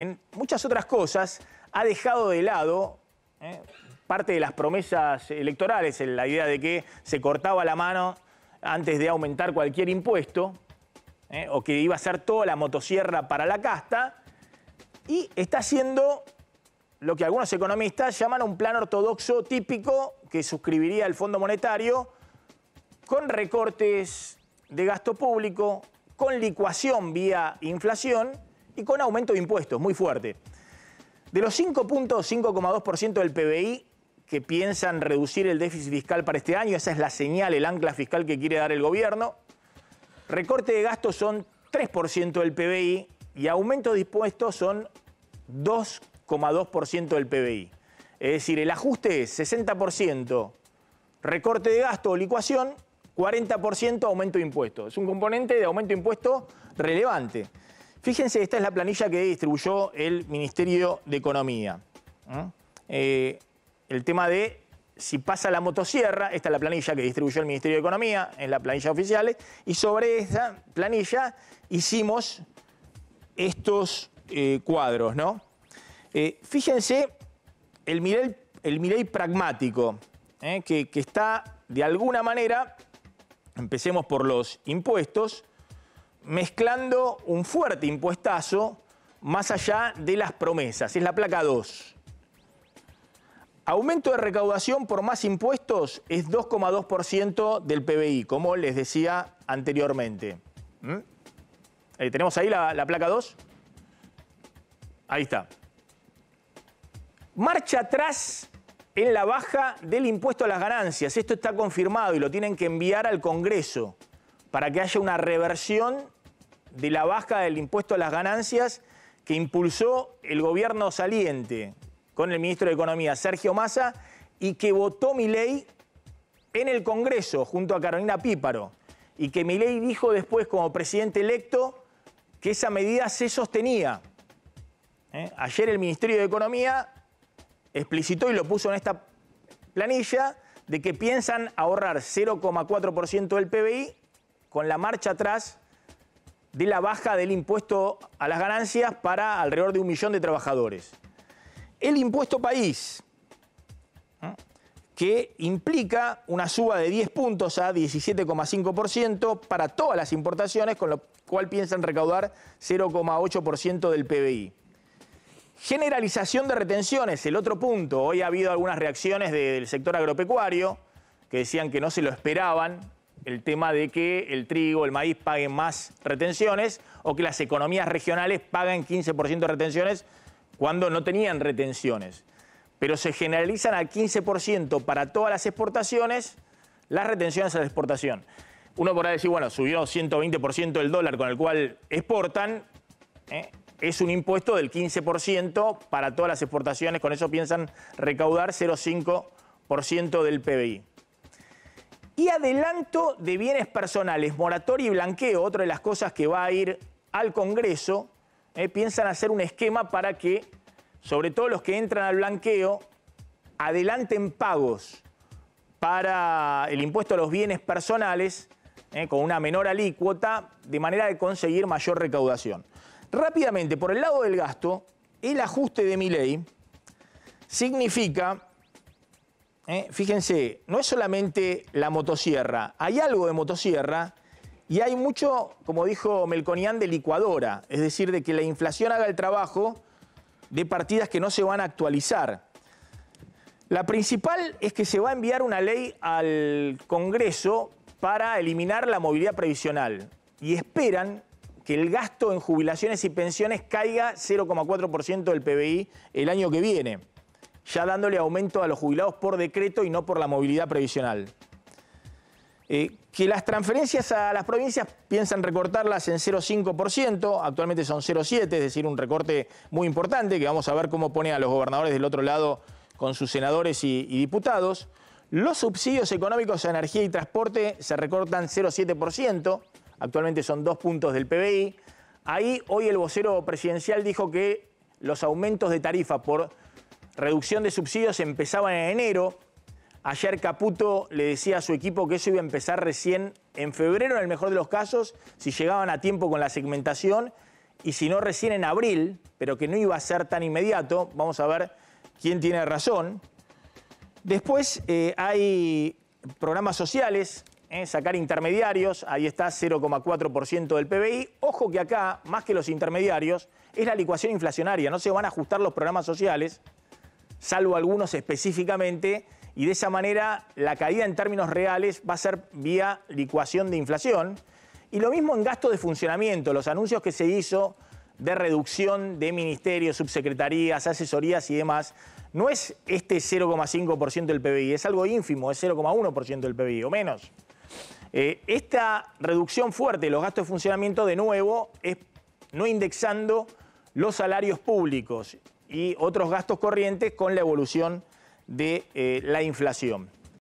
en muchas otras cosas, ha dejado de lado ¿eh? parte de las promesas electorales, la idea de que se cortaba la mano antes de aumentar cualquier impuesto, ¿eh? o que iba a ser toda la motosierra para la casta, y está haciendo lo que algunos economistas llaman un plan ortodoxo típico que suscribiría el Fondo Monetario, con recortes de gasto público, con licuación vía inflación y con aumento de impuestos, muy fuerte. De los 5.5,2% del PBI que piensan reducir el déficit fiscal para este año, esa es la señal, el ancla fiscal que quiere dar el gobierno. Recorte de gastos son 3% del PBI y aumento de impuestos son 2,2% del PBI. Es decir, el ajuste es 60% recorte de gasto o licuación, 40% aumento de impuestos. Es un componente de aumento de impuestos relevante. Fíjense, esta es la planilla que distribuyó el Ministerio de Economía. Eh, el tema de si pasa la motosierra, esta es la planilla que distribuyó el Ministerio de Economía en la planilla oficial, y sobre esa planilla hicimos estos eh, cuadros, ¿no? Eh, fíjense el Mirey, pragmático, que, que, está de alguna manera, empecemos por los impuestos, mezclando un fuerte impuestazo más allá de las promesas. Es la placa 2. Aumento de recaudación por más impuestos es 2,2% del PBI, como les decía anteriormente. ¿Mm? ¿Tenemos ahí la, la placa 2? Ahí está. Marcha atrás en la baja del impuesto a las ganancias. Esto está confirmado y lo tienen que enviar al Congreso para que haya una reversión de la baja del impuesto a las ganancias que impulsó el gobierno saliente con el ministro de Economía, Sergio Massa, y que votó mi ley en el Congreso junto a Carolina Píparo, y que mi ley dijo después como presidente electo que esa medida se sostenía. ¿Eh? Ayer el Ministerio de Economía explicitó y lo puso en esta planilla de que piensan ahorrar 0,4% del PBI con la marcha atrás de la baja del impuesto a las ganancias para alrededor de un millón de trabajadores. El impuesto país, que implica una suba de 10 puntos a 17,5% para todas las importaciones, con lo cual piensan recaudar 0,8% del PBI. Generalización de retenciones, el otro punto. Hoy ha habido algunas reacciones del sector agropecuario que decían que no se lo esperaban el tema de que el trigo, el maíz paguen más retenciones o que las economías regionales paguen 15% de retenciones cuando no tenían retenciones. Pero se generalizan al 15% para todas las exportaciones las retenciones a la exportación. Uno podrá decir, bueno, subió 120% el dólar con el cual exportan. ¿eh? Es un impuesto del 15% para todas las exportaciones, con eso piensan recaudar 0,5% del PBI. Y adelanto de bienes personales, moratoria y blanqueo, otra de las cosas que va a ir al Congreso, eh, piensan hacer un esquema para que, sobre todo los que entran al blanqueo, adelanten pagos para el impuesto a los bienes personales eh, con una menor alícuota, de manera de conseguir mayor recaudación. Rápidamente, por el lado del gasto, el ajuste de mi ley significa ¿eh? fíjense, no es solamente la motosierra, hay algo de motosierra y hay mucho, como dijo Melconian, de licuadora, es decir, de que la inflación haga el trabajo de partidas que no se van a actualizar. La principal es que se va a enviar una ley al Congreso para eliminar la movilidad previsional y esperan que el gasto en jubilaciones y pensiones caiga 0,4% del PBI el año que viene ya dándole aumento a los jubilados por decreto y no por la movilidad previsional. Eh, que las transferencias a las provincias piensan recortarlas en 0,5%, actualmente son 0,7%, es decir, un recorte muy importante que vamos a ver cómo pone a los gobernadores del otro lado con sus senadores y, y diputados. Los subsidios económicos a energía y transporte se recortan 0,7%, actualmente son dos puntos del PBI. Ahí hoy el vocero presidencial dijo que los aumentos de tarifa por reducción de subsidios empezaba en enero. Ayer Caputo le decía a su equipo que eso iba a empezar recién en febrero, en el mejor de los casos, si llegaban a tiempo con la segmentación, y si no recién en abril, pero que no iba a ser tan inmediato. Vamos a ver quién tiene razón. Después eh, hay programas sociales, eh, sacar intermediarios, ahí está 0,4% del PBI. Ojo que acá, más que los intermediarios, es la licuación inflacionaria, no se van a ajustar los programas sociales salvo algunos específicamente, y de esa manera la caída en términos reales va a ser vía licuación de inflación. Y lo mismo en gastos de funcionamiento, los anuncios que se hizo de reducción de ministerios, subsecretarías, asesorías y demás, no es este 0,5% del PBI, es algo ínfimo, es 0,1% del PBI o menos. Eh, esta reducción fuerte de los gastos de funcionamiento, de nuevo, es no indexando los salarios públicos y otros gastos corrientes con la evolución de eh, la inflación.